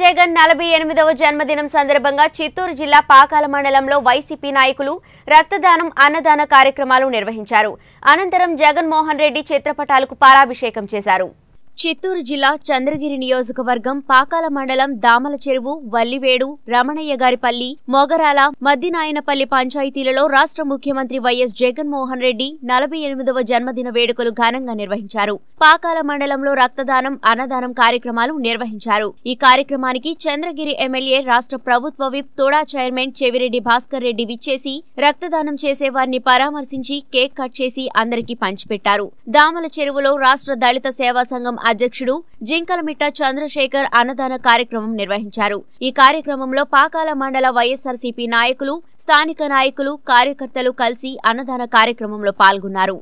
జగన్ నలభై ఎనిమిదవ జన్మదినం సందర్భంగా చిత్తూరు జిల్లా పాకాల మండలంలో వైసీపీ నాయకులు రక్తదానం అన్నదాన కార్యక్రమాలు నిర్వహించారు అనంతరం జగన్మోహన్ రెడ్డి చిత్రపటాలకు పారాభిషేకం చేశారు చిత్తూరు జిల్లా చంద్రగిరి నియోజకవర్గం పాకాల మండలం దామల చెరువు వల్లివేడు రమణయ్య గారిపల్లి మొగరాల మద్దినాయనపల్లి పంచాయతీలలో రాష్ట్ర ముఖ్యమంత్రి వైఎస్ జగన్మోహన్ రెడ్డి నలభై ఎనిమిదవ జన్మదిన వేడుకలు ఘనంగా నిర్వహించారు పాకాల మండలంలో రక్తదానం అన్నదానం కార్యక్రమాలు నిర్వహించారు ఈ కార్యక్రమానికి చంద్రగిరి ఎమ్మెల్యే రాష్ట్ర ప్రభుత్వ విప్ తోడా చైర్మన్ చెవిరెడ్డి భాస్కర్ రెడ్డి విచ్చేసి రక్తదానం చేసేవారిని పరామర్శించి కేక్ కట్ చేసి అందరికీ పంచిపెట్టారు దామల చెరువులో రాష్ట్ర దళిత సేవా సంఘం అధ్యక్షుడు జింకలమిట్ట చంద్రశేఖర్ అన్నదాన కార్యక్రమం నిర్వహించారు ఈ కార్యక్రమంలో పాకాల మండల వైఎస్సార్సీపీ నాయకులు స్థానిక నాయకులు కార్యకర్తలు కలిసి అన్నదాన కార్యక్రమంలో పాల్గొన్నారు